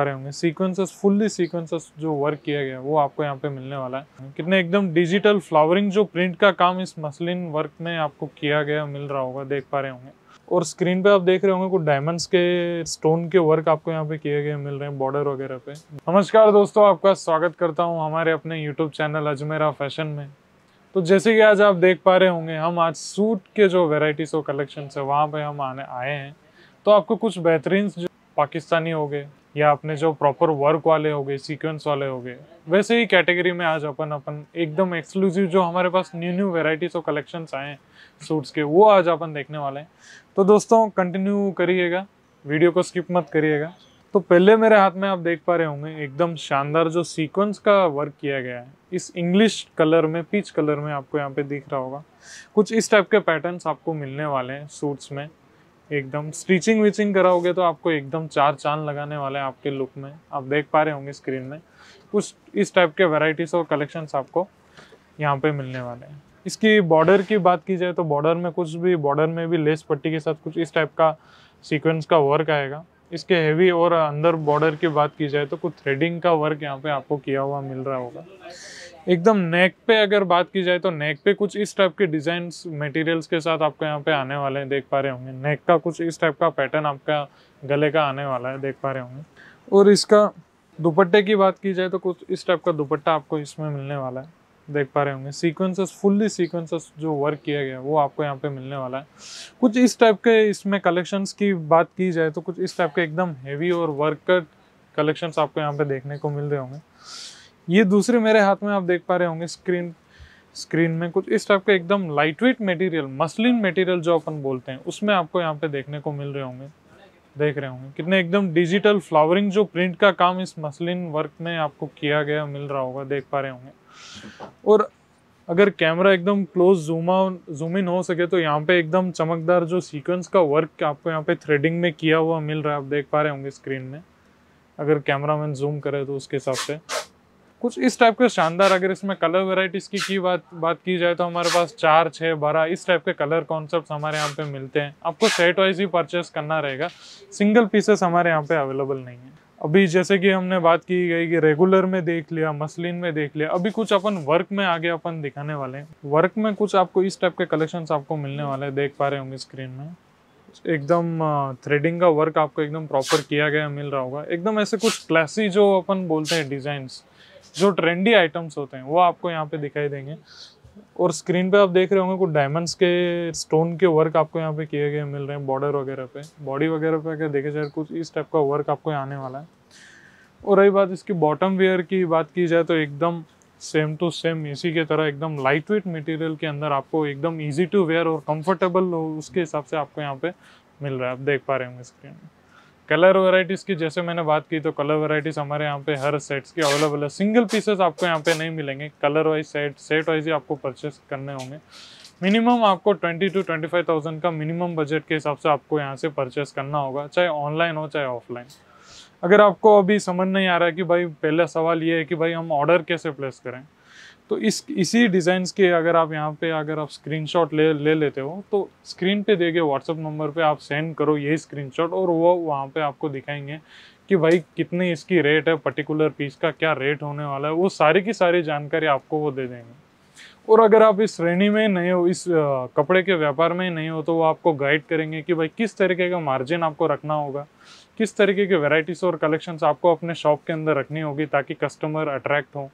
रहे होंगे sequences fully sequences जो वर्क किया गया है वो आपको यहाँ पे मिलने वाला है कितने एकदम डिजिटल फ्लावरिंग जो प्रिंट का काम इस मसलिन वर्क में आपको किया गया मिल रहा होगा देख पा रहे होंगे और स्क्रीन पे आप देख रहे होंगे कुछ डायमंड्स के स्टोन के वर्क आपको यहाँ पे किए गए मिल रहे हैं बॉर्डर वगैरह पे नमस्कार दोस्तों आपका स्वागत करता हूँ हमारे अपने यूट्यूब चैनल अजमेरा फैशन में तो जैसे कि आज आप देख पा रहे होंगे हम आज सूट के जो वेराइटीज और कलेक्शन है वहाँ पे हम आने आए हैं तो आपको कुछ बेहतरीन पाकिस्तानी हो गए या अपने जो प्रॉपर वर्क वाले हो गए सीक्वेंस वाले हो गए वैसे ही कैटेगरी में आज अपन अपन एकदम एक्सक्लूसिव जो हमारे पास new new varieties of collections आए हैं सूट्स के वो आज अपन देखने वाले हैं तो दोस्तों कंटिन्यू करिएगा वीडियो को स्किप मत करिएगा तो पहले मेरे हाथ में आप देख पा रहे होंगे एकदम शानदार जो सीक्वेंस का वर्क किया गया है इस इंग्लिश कलर में पीच कलर में आपको यहाँ पे दिख रहा होगा कुछ इस टाइप के पैटर्न्स आपको मिलने वाले हैं सूट्स में एकदम स्टिचिंग विचिंग कराओगे तो आपको एकदम चार चांद लगाने वाले हैं आपके लुक में आप देख पा रहे होंगे स्क्रीन में कुछ इस टाइप के वेराइटीज़ और कलेक्शंस आपको यहाँ पे मिलने वाले हैं इसकी बॉर्डर की बात की जाए तो बॉर्डर में कुछ भी बॉर्डर में भी लेस पट्टी के साथ कुछ इस टाइप का सीक्वेंस का वर्क आएगा इसके हेवी और अंदर बॉर्डर की बात की जाए तो कुछ थ्रेडिंग का वर्क यहाँ पे आपको किया हुआ मिल रहा होगा एकदम नेक पे अगर बात की जाए तो नेक पे कुछ इस टाइप के डिजाइन मटेरियल्स के साथ आपको यहाँ पे आने वाले हैं देख पा रहे होंगे नेक का कुछ इस टाइप का पैटर्न आपका गले का आने वाला है देख पा रहे होंगे और इसका दुपट्टे की बात की जाए तो कुछ इस टाइप का दुपट्टा आपको इसमें मिलने वाला है देख पा रहे होंगे सीक्वेंसेस फुल्ली सीक्वेंसेस जो वर्क किया गया वो आपको यहाँ पे मिलने वाला है कुछ इस टाइप के इसमें कलेक्शंस की बात की जाए तो कुछ इस टाइप के एकदम हेवी और वर्क कलेक्शंस आपको यहाँ पे देखने को मिल रहे होंगे ये दूसरे मेरे हाथ में आप देख पा रहे होंगे स्क्रीन स्क्रीन में कुछ इस टाइप का एकदम light weight material muslin material जो अपन बोलते हैं उसमें आपको यहाँ पे देखने को मिल रहे होंगे देख रहे होंगे कितने एकदम डिजिटल फ्लावरिंग जो प्रिंट का काम इस मसलिन वर्क में आपको किया गया मिल रहा होगा देख पा रहे होंगे और अगर कैमरा एकदम क्लोज जूम जूम इन हो सके तो यहाँ पे एकदम चमकदार जो सीक्वेंस का वर्क आपको यहाँ पे थ्रेडिंग में किया हुआ मिल रहा है आप देख पा रहे होंगे स्क्रीन में अगर कैमरा मैन जूम करे तो उसके हिसाब से कुछ इस टाइप के शानदार अगर इसमें कलर वेराइटीज़ की की बात बात की जाए तो हमारे पास चार छः बारह इस टाइप के कलर कॉन्सेप्ट हमारे यहाँ पे मिलते हैं आपको सेट वाइज ही परचेस करना रहेगा सिंगल पीसेस हमारे यहाँ पे अवेलेबल नहीं है अभी जैसे कि हमने बात की गई कि रेगुलर में देख लिया मसलिन में देख लिया अभी कुछ अपन वर्क में आगे अपन दिखाने वाले हैं वर्क में कुछ आपको इस टाइप के कलेक्शंस आपको मिलने वाले हैं देख पा रहे होंगे स्क्रीन में एकदम थ्रेडिंग का वर्क आपको एकदम प्रॉपर किया गया मिल रहा होगा एकदम ऐसे कुछ क्लासी जो अपन बोलते हैं डिज़ाइंस जो ट्रेंडी आइटम्स होते हैं वो आपको यहाँ पे दिखाई देंगे और स्क्रीन पे आप देख रहे होंगे कुछ डायमंड्स के स्टोन के वर्क आपको यहाँ पे किए गए मिल रहे हैं बॉर्डर वगैरह पे बॉडी वगैरह पे अगर देखे जाए कुछ इस टाइप का वर्क आपको आने वाला है और रही बात इसकी बॉटम वेयर की बात की जाए तो एकदम सेम टू सेम इसी के तरह एकदम लाइट वेट मटेरियल के अंदर आपको एकदम ईजी टू वेयर और कम्फर्टेबल हो उसके हिसाब से आपको यहाँ पे मिल रहा है आप देख पा रहे होंगे स्क्रीन में कलर वैरायटीज़ की जैसे मैंने बात की तो कलर वैरायटीज़ हमारे यहाँ पे हर सेट्स की अवेलेबल है सिंगल पीसेस आपको यहाँ पे नहीं मिलेंगे colour wise set set wise ही आपको परचेस करने होंगे मिनिमम आपको twenty two twenty five thousand का मिनिमम बजट के हिसाब से आपको यहाँ से परचेस करना होगा चाहे ऑनलाइन हो चाहे ऑफलाइन अगर आपको अभी समझ नहीं आ रहा है कि भाई पहला सवाल ये है कि भाई हम ऑर्डर कैसे प्लेस करें तो इस इसी डिजाइन के अगर आप यहाँ पे अगर आप स्क्रीनशॉट ले ले लेते हो तो स्क्रीन पे देखे व्हाट्सअप नंबर पे आप सेंड करो यही स्क्रीनशॉट और वो वहाँ पे आपको दिखाएंगे कि भाई कितनी इसकी रेट है पर्टिकुलर पीस का क्या रेट होने वाला है वो सारी की सारी जानकारी आपको वो दे देंगे और अगर आप इस श्रेणी में नहीं हो इस कपड़े के व्यापार में नहीं हो तो वो आपको गाइड करेंगे कि भाई किस तरीके का मार्जिन आपको रखना होगा किस तरीके के वेराइटीज़ और कलेक्शंस आपको अपने शॉप के अंदर रखनी होगी ताकि कस्टमर अट्रैक्ट हों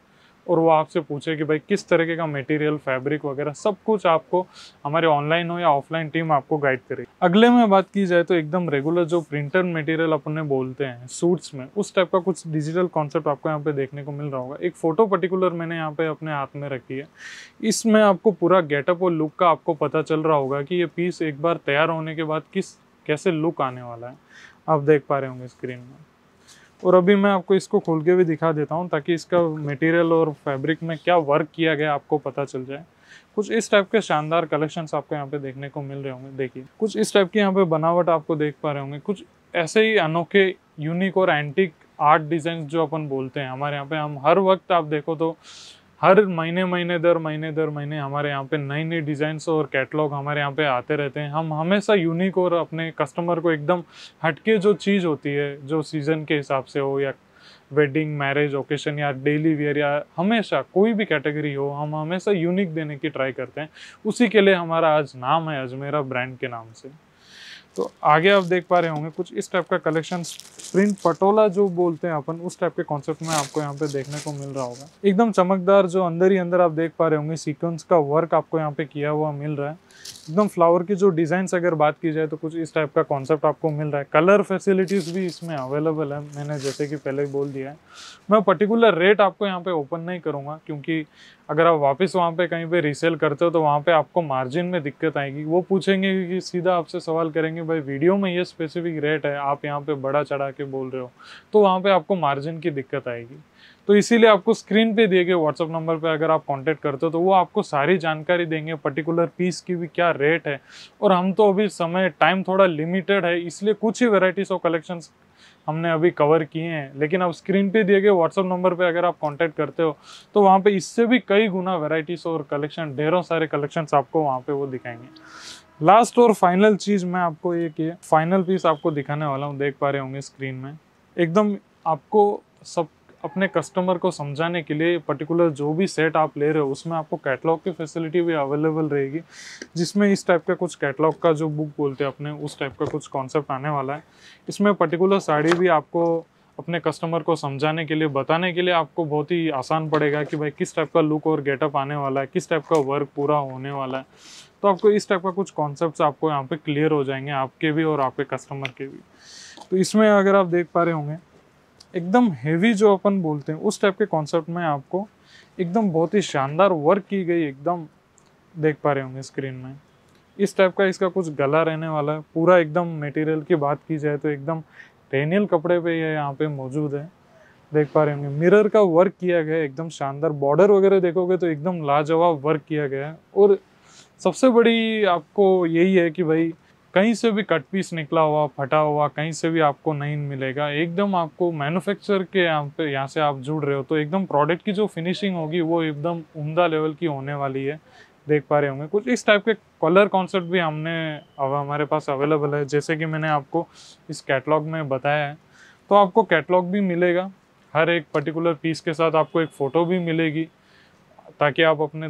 और वो आपसे पूछे कि भाई किस तरीके का मटेरियल फैब्रिक वगैरह सब कुछ आपको हमारे ऑनलाइन हो या ऑफलाइन टीम आपको गाइड करेगी अगले में बात की जाए तो एकदम रेगुलर जो प्रिंटर मटेरियल अपन ने बोलते हैं सूट्स में उस टाइप का कुछ डिजिटल कॉन्सेप्ट आपको यहाँ पे देखने को मिल रहा होगा एक फ़ोटो पर्टिकुलर मैंने यहाँ पे अपने हाथ में रखी है इसमें आपको पूरा गेटअप और लुक का आपको पता चल रहा होगा कि ये पीस एक बार तैयार होने के बाद किस कैसे लुक आने वाला है आप देख पा रहे होंगे स्क्रीन में और अभी मैं आपको इसको खोल के भी दिखा देता हूँ ताकि इसका मटेरियल और फैब्रिक में क्या वर्क किया गया आपको पता चल जाए कुछ इस टाइप के शानदार कलेक्शन आपको यहाँ पे देखने को मिल रहे होंगे देखिए कुछ इस टाइप की यहाँ पे बनावट आपको देख पा रहे होंगे कुछ ऐसे ही अनोखे यूनिक और एंटिक आर्ट डिजाइन जो अपन बोलते हैं हमारे यहाँ पे हम हर वक्त आप देखो तो हर महीने महीने दर महीने दर महीने हमारे यहाँ पे नई नई डिज़ाइंस और कैटलॉग हमारे यहाँ पे आते रहते हैं हम हमेशा यूनिक और अपने कस्टमर को एकदम हटके जो चीज़ होती है जो सीज़न के हिसाब से हो या वेडिंग मैरिज ओकेशन या डेली वेयर या हमेशा कोई भी कैटेगरी हो हम हमेशा यूनिक देने की ट्राई करते हैं उसी के लिए हमारा आज नाम है अजमेरा ब्रांड के नाम से तो आगे आप देख पा रहे होंगे कुछ इस टाइप का कलेक्शन प्रिंट पटोला जो बोलते हैं अपन उस टाइप के कॉन्सेप्ट में आपको यहाँ पे देखने को मिल रहा होगा एकदम चमकदार जो अंदर ही अंदर आप देख पा रहे होंगे सीक्वेंस का वर्क आपको यहाँ पे किया हुआ मिल रहा है एकदम फ्लावर की जो डिजाइन अगर बात की जाए तो कुछ इस टाइप का कॉन्सेप्ट आपको मिल रहा है कलर फैसिलिटीज़ भी इसमें अवेलेबल है मैंने जैसे कि पहले बोल दिया है मैं पर्टिकुलर रेट आपको यहाँ पे ओपन नहीं करूँगा क्योंकि अगर आप वापस वहाँ पे कहीं पे रीसेल करते हो तो वहाँ पे आपको मार्जिन में दिक्कत आएगी वो पूछेंगे कि सीधा आपसे सवाल करेंगे भाई वीडियो में ये स्पेसिफिक रेट है आप यहाँ पे बड़ा चढ़ा के बोल रहे हो तो वहाँ पे आपको मार्जिन की दिक्कत आएगी तो इसीलिए आपको स्क्रीन पे दिए गए व्हाट्सअप नंबर पे अगर आप कांटेक्ट करते हो तो वो आपको सारी जानकारी देंगे पर्टिकुलर पीस की भी क्या रेट है और हम तो अभी समय टाइम थोड़ा लिमिटेड है इसलिए कुछ ही वेराइटीज़ ऑफ कलेक्शंस हमने अभी कवर किए हैं लेकिन अब स्क्रीन पे दिए गए व्हाट्सअप नंबर पे अगर आप कांटेक्ट करते हो तो वहाँ पे इससे भी कई गुना वेराइटीज़ और कलेक्शन ढेरों सारे कलेक्शंस आपको वहाँ पे वो दिखाएंगे लास्ट और फाइनल चीज़ मैं आपको ये कि फाइनल पीस आपको दिखाने वाला हूँ देख पा रहे होंगे स्क्रीन में एकदम आपको सब अपने कस्टमर को समझाने के लिए पर्टिकुलर जो भी सेट आप ले रहे हो उसमें आपको कैटलॉग की फैसिलिटी भी अवेलेबल रहेगी जिसमें इस टाइप का कुछ कैटलॉग का जो बुक बोलते हैं अपने उस टाइप का कुछ कॉन्सेप्ट आने वाला है इसमें पर्टिकुलर साड़ी भी आपको अपने कस्टमर को समझाने के लिए बताने के लिए आपको बहुत ही आसान पड़ेगा कि भाई किस टाइप का लुक और गेटअप आने वाला है किस टाइप का वर्क पूरा होने वाला है तो आपको इस टाइप का कुछ कॉन्सेप्ट आपको यहाँ पे क्लियर हो जाएंगे आपके भी और आपके कस्टमर के भी तो इसमें अगर आप देख पा रहे होंगे एकदम हेवी जो अपन बोलते हैं उस टाइप के कॉन्सेप्ट में आपको एकदम बहुत ही शानदार वर्क की गई एकदम देख पा रहे होंगे स्क्रीन में इस टाइप का इसका कुछ गला रहने वाला है पूरा एकदम मटेरियल की बात की जाए तो एकदम टेनियल कपड़े पे ये यहाँ पे मौजूद है देख पा रहे होंगे मिरर का वर्क किया गया है एकदम शानदार बॉर्डर वगैरह देखोगे तो एकदम लाजवाब वर्क किया गया है और सबसे बड़ी आपको यही है कि भाई कहीं से भी कट पीस निकला हुआ फटा हुआ कहीं से भी आपको नहीं मिलेगा एकदम आपको मैन्युफैक्चर के यहाँ पे यहाँ से आप जुड़ रहे हो तो एकदम प्रोडक्ट की जो फिनिशिंग होगी वो एकदम उमदा लेवल की होने वाली है देख पा रहे होंगे कुछ इस टाइप के कलर कॉन्सेप्ट भी हमने अब हमारे पास अवेलेबल है जैसे कि मैंने आपको इस कैटलॉग में बताया है तो आपको कैटलॉग भी मिलेगा हर एक पर्टिकुलर पीस के साथ आपको एक फ़ोटो भी मिलेगी ताकि आप अपने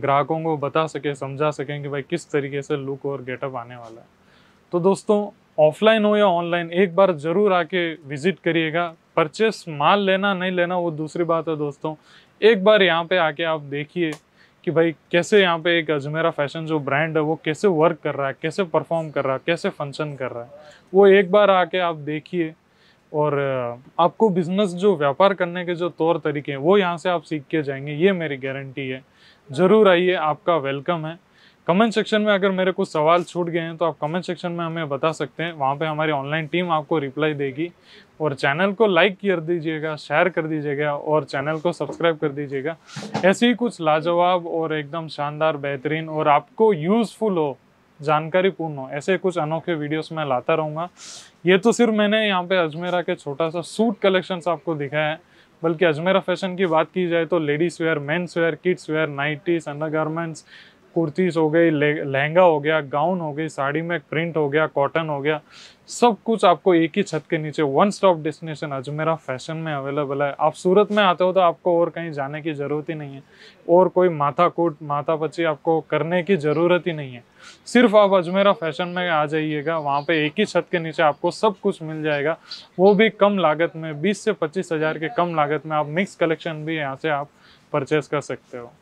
ग्राहकों को बता सके समझा सकें कि भाई किस तरीके से लुक और गेटअप आने वाला है तो दोस्तों ऑफलाइन हो या ऑनलाइन एक बार ज़रूर आके विजिट करिएगा परचेस माल लेना नहीं लेना वो दूसरी बात है दोस्तों एक बार यहाँ पे आके आप देखिए कि भाई कैसे यहाँ पे एक अजमेरा फैशन जो ब्रांड है वो कैसे वर्क कर रहा है कैसे परफॉर्म कर रहा है कैसे फंक्शन कर रहा है वो एक बार आके आप देखिए और आपको बिजनेस जो व्यापार करने के जो तौर तरीके हैं वो यहाँ से आप सीख के जाएंगे ये मेरी गारंटी है ज़रूर आइए आपका वेलकम है कमेंट सेक्शन में अगर मेरे कुछ सवाल छूट गए हैं तो आप कमेंट सेक्शन में हमें बता सकते हैं वहाँ पे हमारी ऑनलाइन टीम आपको रिप्लाई देगी और चैनल को लाइक कर दीजिएगा शेयर कर दीजिएगा और चैनल को सब्सक्राइब कर दीजिएगा ऐसे ही कुछ लाजवाब और एकदम शानदार बेहतरीन और आपको यूज़फुल हो जानकारी पूर्ण हो ऐसे कुछ अनोखे वीडियोस मैं लाता रहूँगा ये तो सिर्फ मैंने यहाँ पे अजमेरा के छोटा सा सूट कलेक्शन आपको दिखाया है बल्कि अजमेरा फैशन की बात की जाए तो ladies wear men's wear kids wear nighties under kurtis हो गई लहंगा हो गया गाउन हो गई साड़ी में प्रिंट हो गया कॉटन हो गया सब कुछ आपको एक ही छत के नीचे one stop destination Ajmera Fashion में अवेलेबल है आप सूरत में आते हो तो आपको और कहीं जाने की ज़रूरत ही नहीं है और कोई माथा कूट माथा पची आपको करने की ज़रूरत ही नहीं है सिर्फ आप अजमेरा फैशन में आ जाइएगा वहाँ पे एक ही छत के नीचे आपको सब कुछ मिल जाएगा वो भी कम लागत में बीस से पच्चीस हज़ार के कम लागत में आप मिक्स कलेक्शन भी यहाँ से आप परचेज कर सकते हो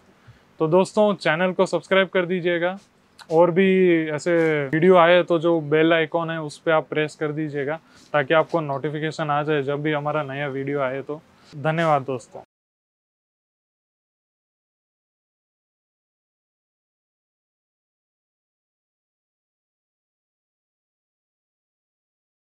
तो दोस्तों चैनल को सब्सक्राइब कर दीजिएगा और भी ऐसे वीडियो आए तो जो बेल आइकॉन है उस पर आप प्रेस कर दीजिएगा ताकि आपको नोटिफिकेशन आ जाए जब भी हमारा नया वीडियो आए तो धन्यवाद दोस्तों